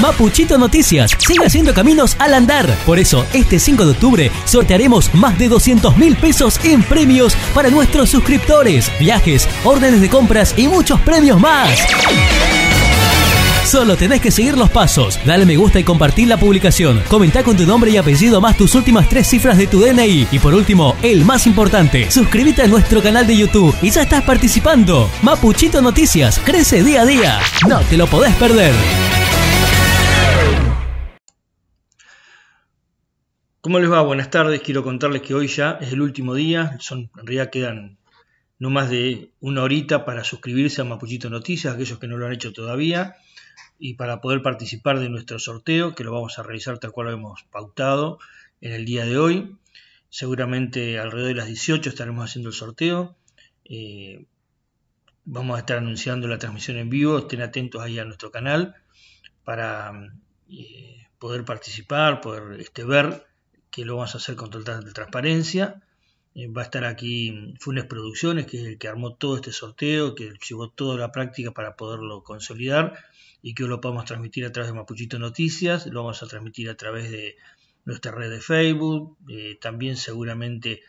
Mapuchito Noticias sigue haciendo caminos al andar. Por eso, este 5 de octubre sortearemos más de 200 mil pesos en premios para nuestros suscriptores, viajes, órdenes de compras y muchos premios más. Solo tenés que seguir los pasos. Dale me gusta y compartir la publicación. Comenta con tu nombre y apellido más tus últimas tres cifras de tu DNI. Y por último, el más importante, suscríbete a nuestro canal de YouTube y ya estás participando. Mapuchito Noticias crece día a día. No te lo podés perder. ¿Cómo les va? Buenas tardes. Quiero contarles que hoy ya es el último día. Son, en realidad quedan no más de una horita para suscribirse a Mapuchito Noticias, aquellos que no lo han hecho todavía, y para poder participar de nuestro sorteo, que lo vamos a realizar tal cual lo hemos pautado en el día de hoy. Seguramente alrededor de las 18 estaremos haciendo el sorteo. Eh, vamos a estar anunciando la transmisión en vivo. Estén atentos ahí a nuestro canal para eh, poder participar, poder este, ver que lo vamos a hacer con total transparencia. Eh, va a estar aquí Funes Producciones, que es el que armó todo este sorteo, que llevó toda la práctica para poderlo consolidar y que hoy lo podamos transmitir a través de Mapuchito Noticias, lo vamos a transmitir a través de nuestra red de Facebook, eh, también seguramente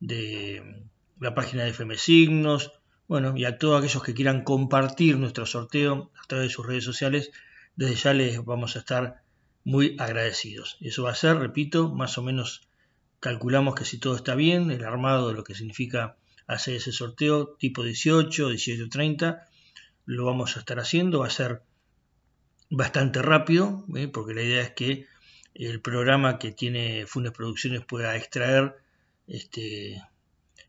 de la página de FM Signos, bueno, y a todos aquellos que quieran compartir nuestro sorteo a través de sus redes sociales, desde ya les vamos a estar muy agradecidos. Eso va a ser, repito, más o menos calculamos que si todo está bien, el armado de lo que significa hacer ese sorteo tipo 18, 18, 30, lo vamos a estar haciendo, va a ser bastante rápido, ¿eh? porque la idea es que el programa que tiene Funes Producciones pueda extraer este,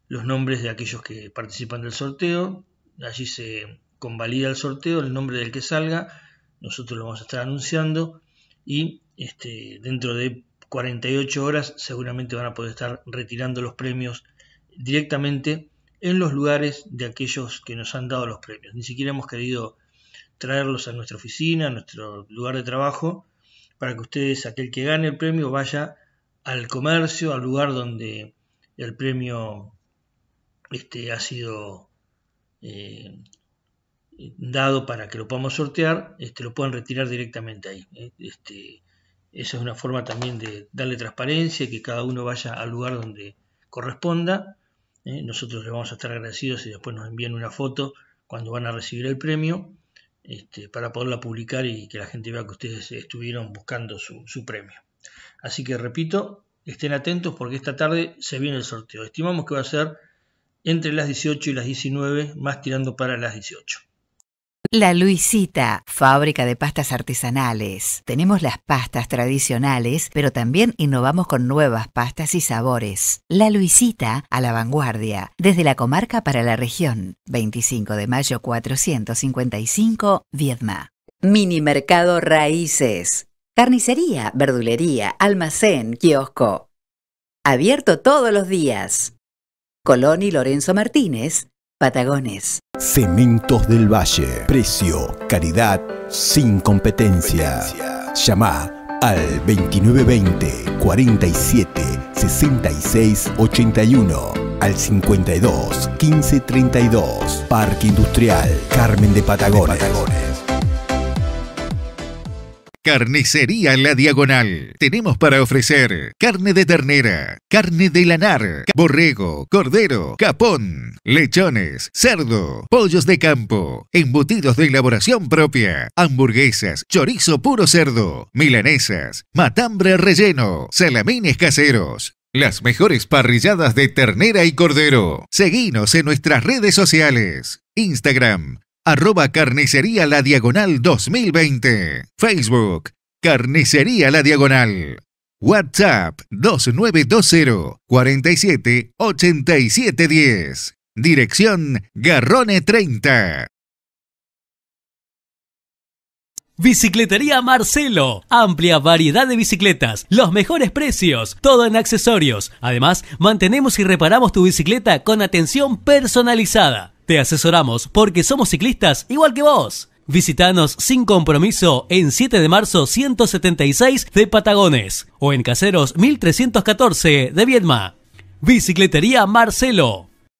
los nombres de aquellos que participan del sorteo, allí se convalida el sorteo, el nombre del que salga, nosotros lo vamos a estar anunciando y este, dentro de 48 horas seguramente van a poder estar retirando los premios directamente en los lugares de aquellos que nos han dado los premios. Ni siquiera hemos querido traerlos a nuestra oficina, a nuestro lugar de trabajo, para que ustedes, aquel que gane el premio, vaya al comercio, al lugar donde el premio este, ha sido eh, dado para que lo podamos sortear, este, lo pueden retirar directamente ahí. Eh, este, esa es una forma también de darle transparencia, que cada uno vaya al lugar donde corresponda. Eh, nosotros les vamos a estar agradecidos y después nos envían una foto cuando van a recibir el premio, este, para poderla publicar y que la gente vea que ustedes estuvieron buscando su, su premio. Así que repito, estén atentos porque esta tarde se viene el sorteo. Estimamos que va a ser entre las 18 y las 19, más tirando para las 18. La Luisita, fábrica de pastas artesanales. Tenemos las pastas tradicionales, pero también innovamos con nuevas pastas y sabores. La Luisita, a la vanguardia, desde la comarca para la región. 25 de mayo 455, Viedma. Mini Mercado Raíces. Carnicería, verdulería, almacén, kiosco. Abierto todos los días. Colón y Lorenzo Martínez, Patagones. Cementos del Valle. Precio, Caridad. sin competencia. Llama al 2920 47 66 81 al 52 15 32 Parque Industrial Carmen de De Patagones. Carnicería la diagonal. Tenemos para ofrecer carne de ternera, carne de lanar, borrego, cordero, capón, lechones, cerdo, pollos de campo, embutidos de elaboración propia, hamburguesas, chorizo puro cerdo, milanesas, matambre relleno, salamines caseros. Las mejores parrilladas de ternera y cordero. Seguinos en nuestras redes sociales. Instagram, arroba carnicería la diagonal 2020. Facebook, carnicería la diagonal. WhatsApp 2920 47 Dirección Garrone 30. Bicicletería Marcelo. Amplia variedad de bicicletas, los mejores precios, todo en accesorios. Además, mantenemos y reparamos tu bicicleta con atención personalizada. Te asesoramos porque somos ciclistas igual que vos. Visítanos sin compromiso en 7 de marzo 176 de Patagones o en Caseros 1314 de Viedma. Bicicletería Marcelo.